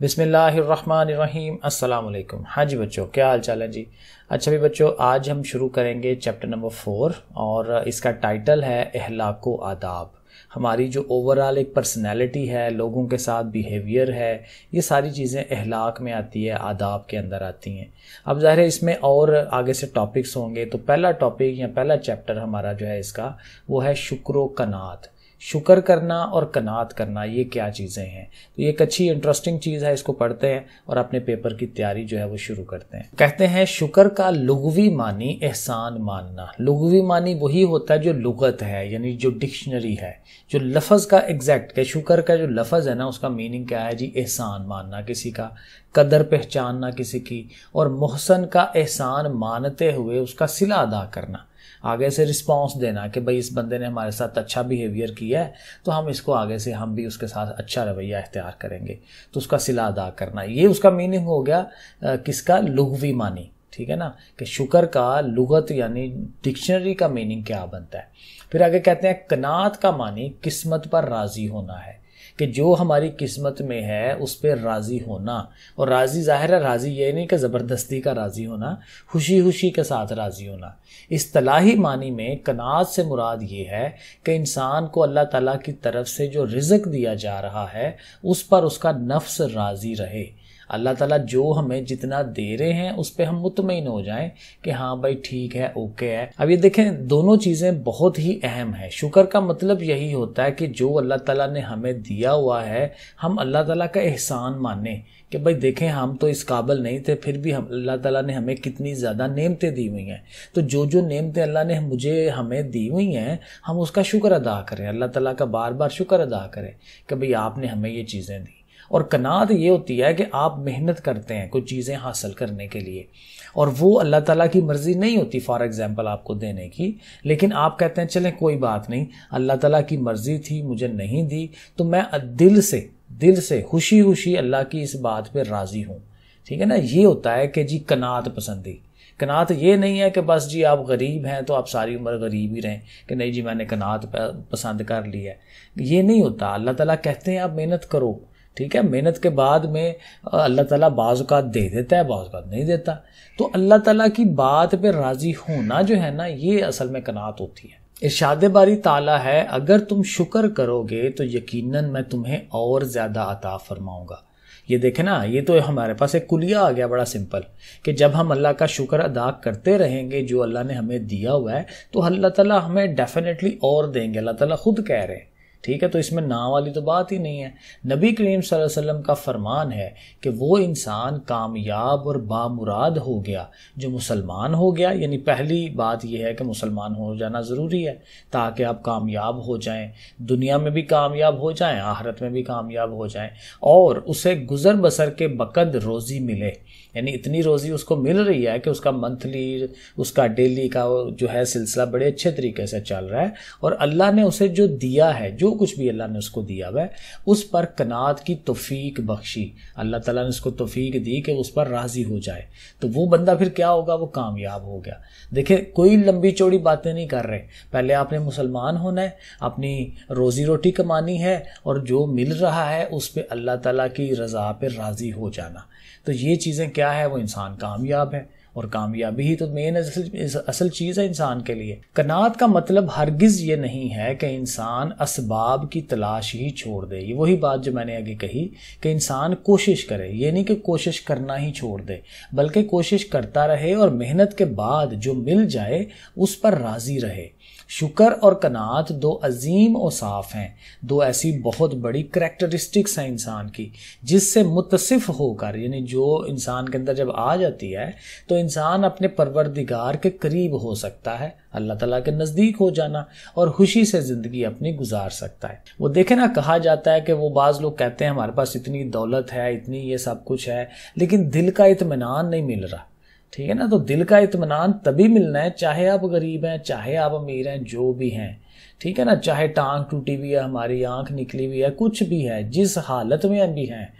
बिसमीम् अल्लाम हाँ जी बच्चों क्या हाल चाल है जी अच्छा भी बच्चों आज हम शुरू करेंगे चैप्टर नंबर फोर और इसका टाइटल है अहलाक आदाब हमारी जो ओवरऑल एक पर्सनैलिटी है लोगों के साथ बिहेवियर है ये सारी चीज़ें अहलाक में आती है आदाब के अंदर आती हैं अब ज़ाहिर है इसमें और आगे से टॉपिक्स होंगे तो पहला टॉपिक या पहला चैप्टर हमारा जो है इसका वो है शुक्र कनात शुक्र करना और कनात करना ये क्या चीज़ें हैं तो ये एक अच्छी इंटरेस्टिंग चीज़ है इसको पढ़ते हैं और अपने पेपर की तैयारी जो है वो शुरू करते हैं कहते हैं शुक्र का लुगवी मानी एहसान मानना लुगवी मानी वही होता है जो लुगत है यानी जो डिक्शनरी है जो लफज का एग्जैक्ट क्या शुक्र का जो लफज है ना उसका मीनिंग क्या है जी एहसान मानना किसी का कदर पहचानना किसी की और मोहसन का एहसान मानते हुए उसका सिला अदा करना आगे से रिस्पॉन्स देना कि भाई इस बंदे ने हमारे साथ अच्छा बिहेवियर किया है तो हम इसको आगे से हम भी उसके साथ अच्छा रवैया इख्तियार करेंगे तो उसका सिला अदा करना ये उसका मीनिंग हो गया किसका लुघवी मानी ठीक है ना कि शुक्र का लुगत यानी डिक्शनरी का मीनिंग क्या बनता है फिर आगे कहते हैं कनात का मानी किस्मत पर राज़ी होना है कि जो हमारी किस्मत में है उस पर राज़ी होना और राज़ी ज़ाहिर है राज़ी ये नहीं कि ज़बरदस्ती का राज़ी होना खुशी खुशी के साथ राज़ी होना इस तलाही मानी में कनाज से मुराद ये है कि इंसान को अल्लाह ताला की तरफ से जो रिज़क दिया जा रहा है उस पर उसका नफ्स राज़ी रहे अल्लाह ताला जो हमें जितना दे रहे हैं उस पर हम मुतमिन हो जाएं कि हाँ भाई ठीक है ओके है अब ये देखें दोनों चीज़ें बहुत ही अहम है शुक्र का मतलब यही होता है कि जो अल्लाह ताला ने हमें दिया हुआ है हम अल्लाह ताला का एहसान माने कि भाई देखें हम तो इस काबिल नहीं थे फिर भी हम अल्लाह ताला ने हमें कितनी ज़्यादा नेमतें दी हुई हैं तो जो जो नेमतें अल्लाह ने मुझे हमें दी हुई हैं हम उसका शुक्र अदा करें अल्लाह ताला का बार बार शुक्र अदा करें कि भाई आपने हमें ये चीज़ें दी और कनात ये होती है कि आप मेहनत करते हैं कुछ चीज़ें हासिल करने के लिए और वो अल्लाह ताला की मर्ज़ी नहीं होती फॉर एग्ज़ाम्पल आपको देने की लेकिन आप कहते हैं चलें कोई बात नहीं अल्लाह ताला की मर्ज़ी थी मुझे नहीं दी तो मैं दिल से दिल से खुशी खुशी अल्लाह की इस बात पर राज़ी हूँ ठीक है ना ये होता है कि जी कनात पसंदी कनात ये नहीं है कि बस जी आप गरीब हैं तो आप सारी उम्र गरीब ही रहें कि नहीं जी मैंने कनात पसंद कर लिया है ये नहीं होता अल्लाह ताला कहते हैं आप मेहनत करो ठीक है मेहनत के बाद में अल्लाह ताला बाजुका दे देता है बाजुका नहीं देता तो अल्लाह ताला की बात पे राज़ी होना जो है ना ये असल में कनात होती है इर्शाद बारी ताला है अगर तुम शुक्र करोगे तो यकीनन मैं तुम्हें और ज़्यादा अता फरमाऊंगा ये देखे ना ये तो हमारे पास एक कुलिया आ गया बड़ा सिंपल कि जब हम अल्लाह का शुक्र अदा करते रहेंगे जो अल्लाह ने हमें दिया हुआ है तो अल्लाह ताला हमें डेफिनेटली और देंगे अल्लाह ताला खुद कह रहे हैं ठीक है तो इसमें ना वाली तो बात ही नहीं है नबी करीम वसल्लम का फरमान है कि वो इंसान कामयाब और बामुराद हो गया जो मुसलमान हो गया यानी पहली बात यह है कि मुसलमान हो जाना ज़रूरी है ताकि आप कामयाब हो जाएं दुनिया में भी कामयाब हो जाएं आहरत में भी कामयाब हो जाएं और उसे गुज़र बसर के बकद रोज़ी मिले यानी इतनी रोज़ी उसको मिल रही है कि उसका मंथली उसका डेली का जो है सिलसिला बड़े अच्छे तरीके से चल रहा है और अल्लाह ने उसे जो दिया है जो कुछ भी अल्लाह ने उसको दिया हुआ है उस पर कनात की तोफ़ीक बख्शी अल्लाह ताला ने उसको तोफ़ीक दी कि उस पर राज़ी हो जाए तो वो बंदा फिर क्या होगा वो कामयाब हो गया देखिए कोई लंबी चौड़ी बातें नहीं कर रहे पहले आपने मुसलमान होना है अपनी रोज़ी रोटी कमानी है और जो मिल रहा है उस पर अल्लाह तला की रज़ा पर राज़ी हो जाना तो ये चीज़ें क्या क्या है वो इंसान कामयाब है और कामयाबी ही तो मेन असल असल चीज़ है इंसान के लिए कनात का मतलब हरगिज़ ये नहीं है कि इंसान इसबाब की तलाश ही छोड़ दे ये वही बात जो मैंने आगे कही कि इंसान कोशिश करे ये नहीं कि कोशिश करना ही छोड़ दे बल्कि कोशिश करता रहे और मेहनत के बाद जो मिल जाए उस पर राज़ी रहे शुक्र और कनात दो अजीम और साफ हैं दो ऐसी बहुत बड़ी करेक्टरिस्टिक्स हैं इंसान की जिससे मुतसिफ़ होकर यानी जो इंसान के अंदर जब आ जाती है तो इंसान अपने परवरदिगार के करीब हो सकता है अल्लाह तला के नज़दीक हो जाना और खुशी से ज़िंदगी अपनी गुजार सकता है वो देखे ना कहा जाता है कि वो बाज़ लोग कहते हैं हमारे पास इतनी दौलत है इतनी ये सब कुछ है लेकिन दिल का इतमान नहीं मिल रहा ठीक है ना तो दिल का इतमान तभी मिलना है चाहे आप गरीब हैं चाहे आप अमीर हैं जो भी हैं ठीक है ना चाहे टांग टूटी हुई है हमारी आंख निकली हुई है कुछ भी है जिस हालत में हम भी हैं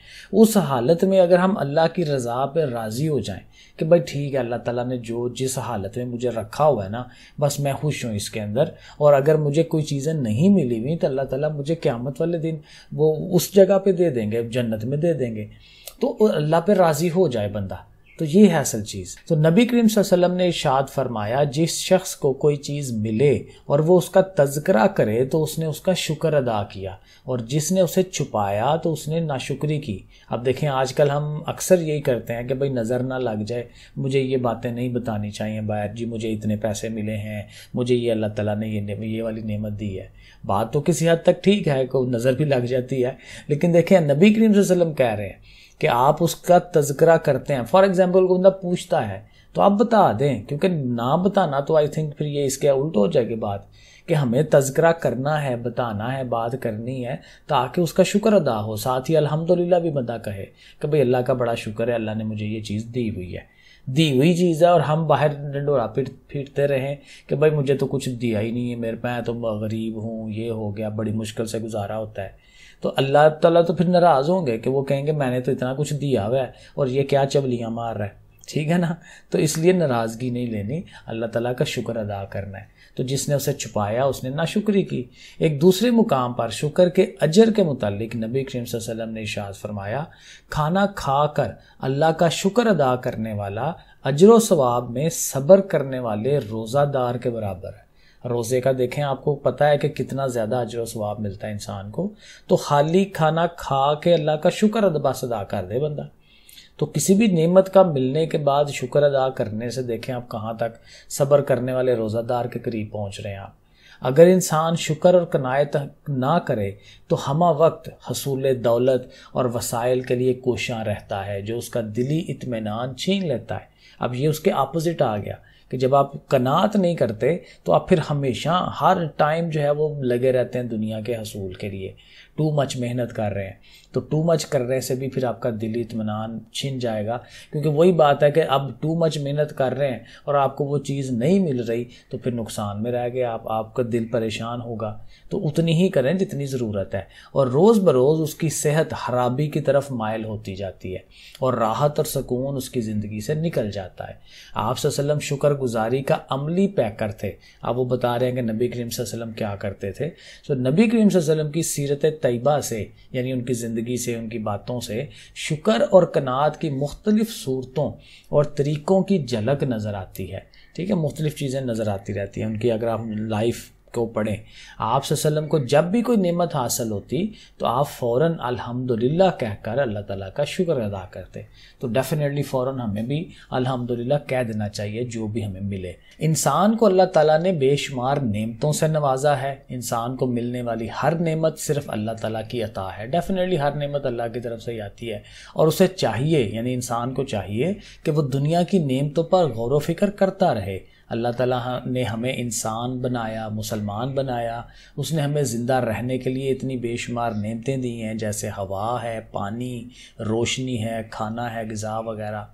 उस हालत में अगर हम अल्लाह की रज़ा पर राज़ी हो जाएं कि भाई ठीक है अल्लाह ताला ने जो जिस हालत में मुझे रखा हुआ है ना बस मैं खुश हूँ इसके अंदर और अगर मुझे कोई चीज़ें नहीं मिली हुई तो अल्लाह ताला मुझे क़्यामत वाले दिन वो उस जगह पर दे देंगे जन्नत में दे देंगे तो अल्लाह पर राज़ी हो जाए बंदा तो ये है असल चीज़ तो नबी करीम वसल्लम ने इशाद फरमाया जिस शख्स को कोई चीज़ मिले और वो उसका तस्करा करे तो उसने उसका शुक्र अदा किया और जिसने उसे छुपाया तो उसने नाशुक्री की अब देखें आजकल हम अक्सर यही करते हैं कि भाई नज़र ना लग जाए मुझे ये बातें नहीं बतानी चाहिए बाहर जी मुझे इतने पैसे मिले हैं मुझे ये अल्लाह तला ने ये ये वाली नेमत दी है बात तो किसी हद तक ठीक है को नज़र भी लग जाती है लेकिन देखें नबी करीम वसल्लम कह रहे हैं कि आप उसका तस्करा करते हैं फॉर एग्जाम्पल को बंदा पूछता है तो आप बता दें क्योंकि ना बताना तो आई थिंक फिर ये इसके उल्ट हो जाएगी बात कि हमें तस्करा करना है बताना है बात करनी है ताकि उसका शुक्र अदा हो साथ ही अल्हम्दुलिल्लाह भी बंदा कहे कि भाई अल्लाह का बड़ा शुक्र है अल्लाह ने मुझे ये चीज़ दी हुई है दी हुई चीज़ है और हम बाहर डंडोरा फिर फिरते रहें कि भाई मुझे तो कुछ दिया ही नहीं है मेरे मैं तो गरीब हूँ ये हो गया बड़ी मुश्किल से गुजारा होता है तो अल्लाह तला तो फिर नाराज़ होंगे कि वो कहेंगे मैंने तो इतना कुछ दिया हुआ है और ये क्या चबलियाँ मार रहा है ठीक है ना तो इसलिए नाराज़गी नहीं लेनी अल्लाह ताला का शुक्र अदा करना है तो जिसने उसे छुपाया उसने ना शुक्री की एक दूसरे मुकाम पर शुक्र के अजर के मुतालिक नबी करीम वसल्लम ने इशाद फरमाया खाना खा कर अल्लाह का शुक्र अदा करने वाला अजर व सवाब में सब्र करने वाले रोज़ादार के बराबर है रोज़े का देखें आपको पता है कि कितना ज़्यादा अजर स्वाब मिलता है इंसान को तो खाली खाना खा के अल्लाह का शुक्र अदबास अदा कर दे बंदा तो किसी भी नेमत का मिलने के बाद शुक्र अदा करने से देखें आप कहाँ तक सब्र करने वाले रोज़ादार के करीब पहुँच रहे हैं आप अगर इंसान शुक्र और कनायत ना करे तो हम वक्त हसूल दौलत और वसाइल के लिए कोशा रहता है जो उसका दिली इतमान छीन लेता है अब ये उसके अपोज़िट आ गया कि जब आप कनात नहीं करते तो आप फिर हमेशा हर टाइम जो है वो लगे रहते हैं दुनिया के हसूल के लिए टू मच मेहनत कर रहे हैं तो टू मच करने से भी फिर आपका दिली इतमान छिन जाएगा क्योंकि वही बात है कि अब टू मच मेहनत कर रहे हैं और आपको वो चीज़ नहीं मिल रही तो फिर नुकसान में रह गए आप आपका दिल परेशान होगा तो उतनी ही करें जितनी ज़रूरत है और रोज़ बरोज़ उसकी सेहत खराबी की तरफ मायल होती जाती है और राहत और सुकून उसकी ज़िंदगी से निकल जाता है आप शुक्र गुज़ारी का अमली पैकर थे आप वो बता रहे हैं कि नबी करीम क्या करते थे तो नबी करीम की सीरत तयबा से यानी उनकी ज़िंदगी से उनकी बातों से शुक्र और कनात की मुख्तलिफ़ सूरतों और तरीक़ों की झलक नज़र आती है ठीक है मुख्तलिफ़ चीज़ें नज़र आती रहती हैं उनकी अगर आप लाइफ को पढ़ें आप वसल्लम को जब भी कोई नेमत हासिल होती तो आप फौरन अल्हम्दुलिल्लाह कहकर अल्लाह ताला का शुक्र अदा करते तो डेफ़िनेटली फौरन हमें भी अल्हम्दुलिल्लाह कह देना चाहिए जो भी हमें मिले इंसान को अल्लाह ताला ने बेशुमार नेमतों से नवाजा है इंसान को मिलने वाली हर नेमत सिर्फ अल्लाह ताला की अता है डेफ़िनेटली हर नेमत अल्लाह की तरफ से ही आती है और उसे चाहिए यानी इंसान को चाहिए कि वो दुनिया की नेमतों पर गौर व फिक्र करता रहे अल्लाह ताला ने हमें इंसान बनाया मुसलमान बनाया उसने हमें ज़िंदा रहने के लिए इतनी बेशुमार नेमतें दी हैं जैसे हवा है पानी रोशनी है खाना है गज़ा वगैरह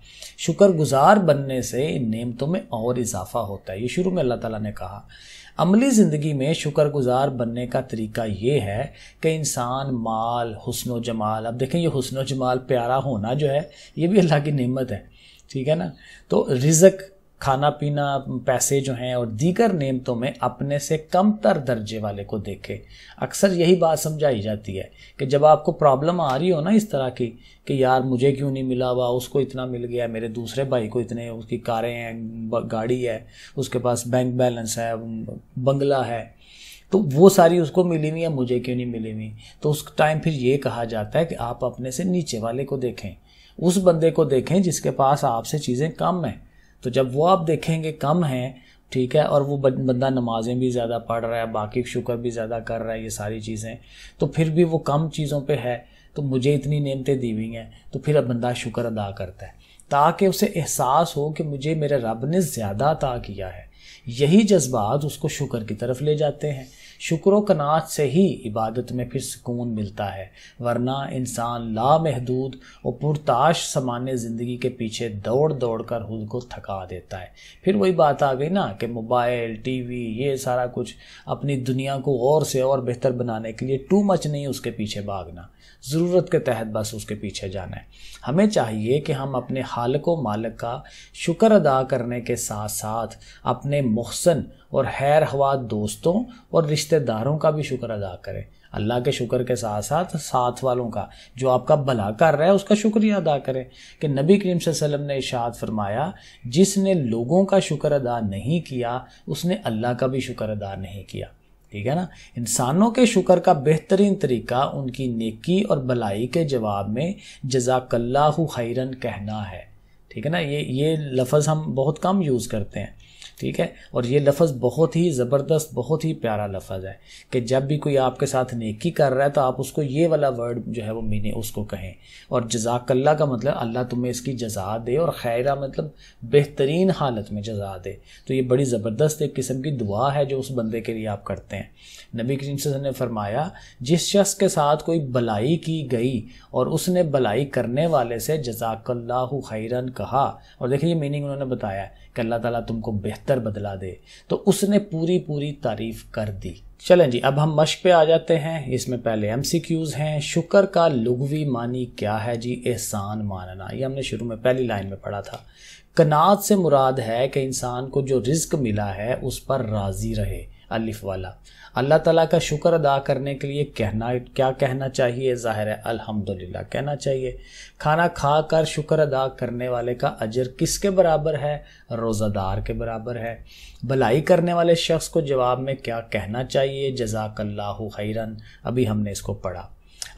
शुक्रगुजार बनने से इन नेमतों में और इजाफा होता है ये शुरू में अल्लाह ताला ने कहा अमली ज़िंदगी में शुक्रगुजार बनने का तरीका ये है कि इंसान माल हसन जमाल अब देखें ये हसन जमाल प्यारा होना जो है ये भी अल्लाह की नेमत है ठीक है ना तो रिजक खाना पीना पैसे जो हैं और दीगर नियमतों में अपने से कम तर दर्जे वाले को देखे अक्सर यही बात समझाई जाती है कि जब आपको प्रॉब्लम आ रही हो ना इस तरह की कि यार मुझे क्यों नहीं मिला हुआ उसको इतना मिल गया मेरे दूसरे भाई को इतने उसकी कारें हैं गाड़ी है उसके पास बैंक बैलेंस है बंगला है तो वो सारी उसको मिली हुई है मुझे क्यों नहीं मिली हुई तो उस टाइम फिर ये कहा जाता है कि आप अपने से नीचे वाले को देखें उस बंदे को देखें जिसके पास आपसे चीज़ें कम हैं तो जब वो आप देखेंगे कम है ठीक है और वो बंदा नमाजें भी ज़्यादा पढ़ रहा है बाकी शुक्र भी ज़्यादा कर रहा है ये सारी चीज़ें तो फिर भी वो कम चीज़ों पे है तो मुझे इतनी नियमतें दी हुई हैं तो फिर अब बंदा शुक्र अदा करता है ताकि उसे एहसास हो कि मुझे मेरे रब ने ज़्यादा अता किया है यही जज्बात उसको शुक्र की तरफ ले जाते हैं शुक्र कनात से ही इबादत में फिर सुकून मिलता है वरना इंसान लामहदूद और पुरताश सामान्य ज़िंदगी के पीछे दौड़ दौड़ कर खुद को थका देता है फिर वही बात आ गई ना कि मोबाइल टीवी ये सारा कुछ अपनी दुनिया को और से और बेहतर बनाने के लिए टू मच नहीं उसके पीछे भागना ज़रूरत के तहत बस उसके पीछे जाना है हमें चाहिए कि हम अपने हालक व मालक का शुक्र अदा करने के साथ साथ अपने मुहसन और हैर हवा दोस्तों और रिश्तेदारों का भी शुक्र अदा करें अल्लाह के शुक्र के साथ साथ साथ वालों का जो आपका भला कर रहा है उसका शुक्रिया अदा करें कि नबी करीम वसल्लम ने इशाद फरमाया जिसने लोगों का शुक्र अदा नहीं किया उसने अल्लाह का भी शुक्र अदा नहीं किया ठीक है ना इंसानों के शुक्र का बेहतरीन तरीका उनकी नेकी और भलाई के जवाब में जजाकल्ला खैरन कहना है ठीक है ना ये ये लफ्ज़ हम बहुत कम यूज़ करते हैं ठीक है और ये लफ्ज़ बहुत ही ज़बरदस्त बहुत ही प्यारा लफ्ज़ है कि जब भी कोई आपके साथ नेकी कर रहा है तो आप उसको ये वाला वर्ड जो है वो मीने उसको कहें और जजाकल्ला का मतलब अल्लाह तुम्हें इसकी जजा दे और खैरा मतलब बेहतरीन हालत में जजा दे तो ये बड़ी ज़बरदस्त एक किस्म की दुआ है जो उस बंदे के लिए आप करते हैं नबी करीम ने फरमाया जिस शख्स के साथ कोई भलाई की गई और उसने भलाई करने वाले से जजाकल्ला खैरन कहा और देखिए ये मीनिंग उन्होंने बताया कि अल्लाह तला तुमको बेहतर बेहतर बदला दे तो उसने पूरी पूरी तारीफ कर दी चलें जी अब हम मश पे आ जाते हैं इसमें पहले एम सी क्यूज़ हैं शुक्र का लुगवी मानी क्या है जी एहसान मानना ये हमने शुरू में पहली लाइन में पढ़ा था कनात से मुराद है कि इंसान को जो रिस्क मिला है उस पर राज़ी रहे अलिफ वाला अल्लाह ताला का शुक्र अदा करने के लिए कहना क्या कहना चाहिए ज़ाहिर है अल्हम्दुलिल्लाह कहना चाहिए खाना खा कर शुक्र अदा करने वाले का अजर किसके बराबर है रोज़ादार के बराबर है भलाई करने वाले शख्स को जवाब में क्या कहना चाहिए जजाकल्ला खैरन अभी हमने इसको पढ़ा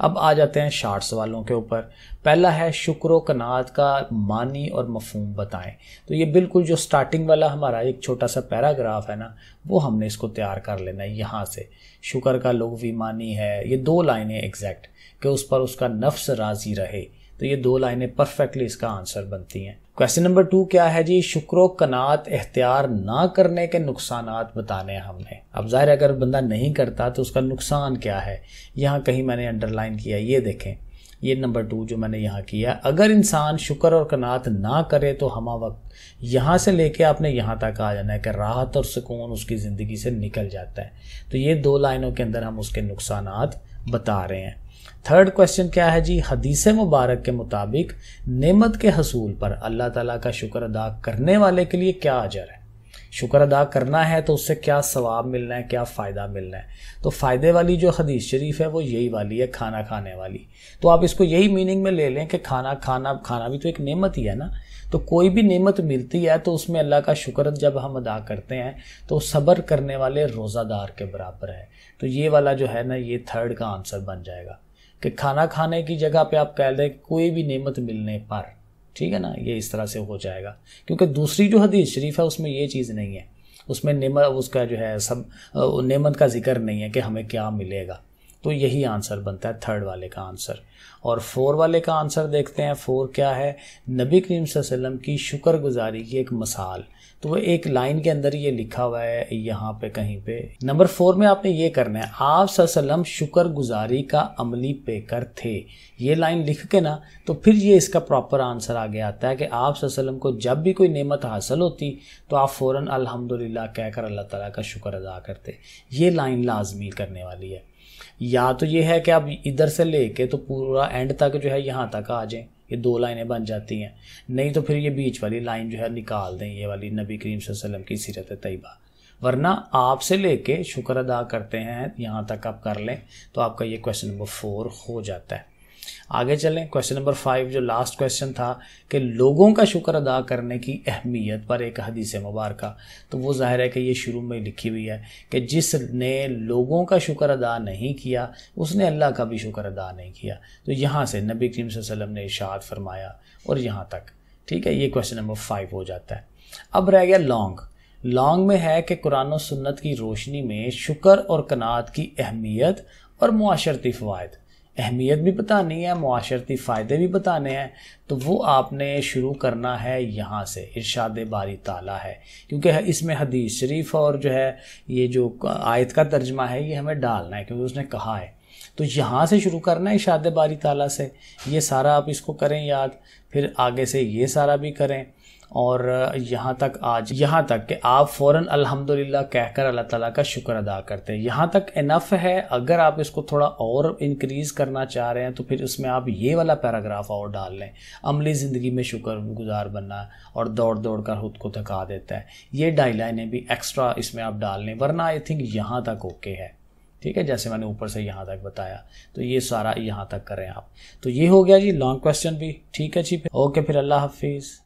अब आ जाते हैं शार्ट्स वालों के ऊपर पहला है शुक्र कनात का मानी और मफहम बताएं तो ये बिल्कुल जो स्टार्टिंग वाला हमारा एक छोटा सा पैराग्राफ है ना वो हमने इसको तैयार कर लेना है यहाँ से शुक्र का लोग भी मानी है ये दो लाइनें एग्जैक्ट कि उस पर उसका नफ्स राज़ी रहे तो ये दो लाइनें परफेक्टली इसका आंसर बनती हैं क्वेश्चन नंबर टू क्या है जी शुक्रो कनात एहतियार ना करने के नुकसान बताने हमने अब जाहिर अगर बंदा नहीं करता तो उसका नुकसान क्या है यहाँ कहीं मैंने अंडरलाइन किया ये देखें ये नंबर टू जो मैंने यहाँ किया अगर इंसान शुक्र और कनात ना करे तो हम वक्त यहाँ से लेके आपने यहाँ तक आ जाना है कि राहत और सुकून उसकी ज़िंदगी से निकल जाता है तो ये दो लाइनों के अंदर हम उसके नुकसान बता रहे हैं थर्ड क्वेश्चन क्या है जी हदीस मुबारक के मुताबिक नेमत के हसूल पर अल्लाह ताला का शुक्र अदा करने वाले के लिए क्या अजर है शुक्र अदा करना है तो उससे क्या सवाब मिलना है क्या फ़ायदा मिलना है तो फ़ायदे वाली जो हदीस शरीफ है वो यही वाली है खाना खाने वाली तो आप इसको यही मीनिंग में ले लें कि खाना खाना खाना भी तो एक नेमत ही है ना तो कोई भी नेमत मिलती है तो उसमें अल्लाह का शुक्र जब हम अदा करते हैं तो सब्र करने वाले रोज़ादार के बराबर है तो ये वाला जो है ना ये थर्ड का आंसर बन जाएगा कि खाना खाने की जगह पे आप कह दें कोई भी नेमत मिलने पर ठीक है ना ये इस तरह से हो जाएगा क्योंकि दूसरी जो हदीस शरीफ है उसमें ये चीज़ नहीं है उसमें नेमत उसका जो है सब नेमत का जिक्र नहीं है कि हमें क्या मिलेगा तो यही आंसर बनता है थर्ड वाले का आंसर और फोर वाले का आंसर देखते हैं फोर क्या है नबी करीम वसल्लम की शुक्रगुजारी की एक मिसाल तो वो एक लाइन के अंदर ये लिखा हुआ है यहाँ पे कहीं पे नंबर फोर में आपने ये करना है आप सल्लम शुक्र गुजारी का अमली पेकर थे ये लाइन लिख के ना तो फिर ये इसका प्रॉपर आंसर आगे आता है कि आप सल्लम को जब भी कोई नेमत हासिल होती तो आप फ़ौर अल्हम्दुलिल्लाह कहकर अल्लाह ताला का शुक्र अदा करते ये लाइन लाजमी करने वाली है या तो ये है कि आप इधर से ले तो पूरा एंड तक जो है यहाँ तक आ जाए ये दो लाइनें बन जाती हैं नहीं तो फिर ये बीच वाली लाइन जो है निकाल दें ये वाली नबी करीम वसल्लम की सीरत तयबा वरना आपसे लेके शुक्र अदा करते हैं यहाँ तक आप कर लें तो आपका ये क्वेश्चन नंबर फोर हो जाता है आगे चलें क्वेश्चन नंबर फाइव जो लास्ट क्वेश्चन था कि लोगों का शुक्र अदा करने की अहमियत पर एक हदीस मुबारक तो वो ज़ाहिर है कि ये शुरू में लिखी हुई है कि जिसने लोगों का शुक्र अदा नहीं किया उसने अल्लाह का भी शुक्र अदा नहीं किया तो यहाँ से नबी करीम वसम ने इशाद फरमाया और यहाँ तक ठीक है ये क्वेश्चन नंबर फाइव हो जाता है अब रह गया लॉन्ग लॉन्ग में है कि कुरान सुन्नत की रोशनी में शुक्र और कनात की अहमियत और माशरती फ़वाद अहमियत भी बतानी है माशरती फ़ायदे भी बताने हैं तो वो आपने शुरू करना है यहाँ से इरशाद बारी ताला है क्योंकि इसमें हदीस शरीफ और जो है ये जो आयत का तर्जमा है ये हमें डालना है क्योंकि उसने कहा है तो यहाँ से शुरू करना है इर्शाद बारी ताला से ये सारा आप इसको करें याद फिर आगे से ये सारा भी करें और यहाँ तक आज यहाँ तक कि आप फ़ौर अल्हम्दुलिल्लाह कहकर अल्लाह ताला का शुक्र अदा करते हैं यहाँ तक इनफ है अगर आप इसको थोड़ा और इनक्रीज़ करना चाह रहे हैं तो फिर उसमें आप ये वाला पैराग्राफ और डाल लें अमली ज़िंदगी में शुक्र गुजार बनना और दौड़ दौड़ कर खुद को थका देता है ये ढाई भी एक्स्ट्रा इसमें आप डाल लें वरना आई थिंक यहाँ तक ओके है ठीक है जैसे मैंने ऊपर से यहाँ तक बताया तो ये सारा यहाँ तक करें आप तो ये हो गया जी लॉन्ग क्वेश्चन भी ठीक है जी ओके फिर अल्लाह हाफिज़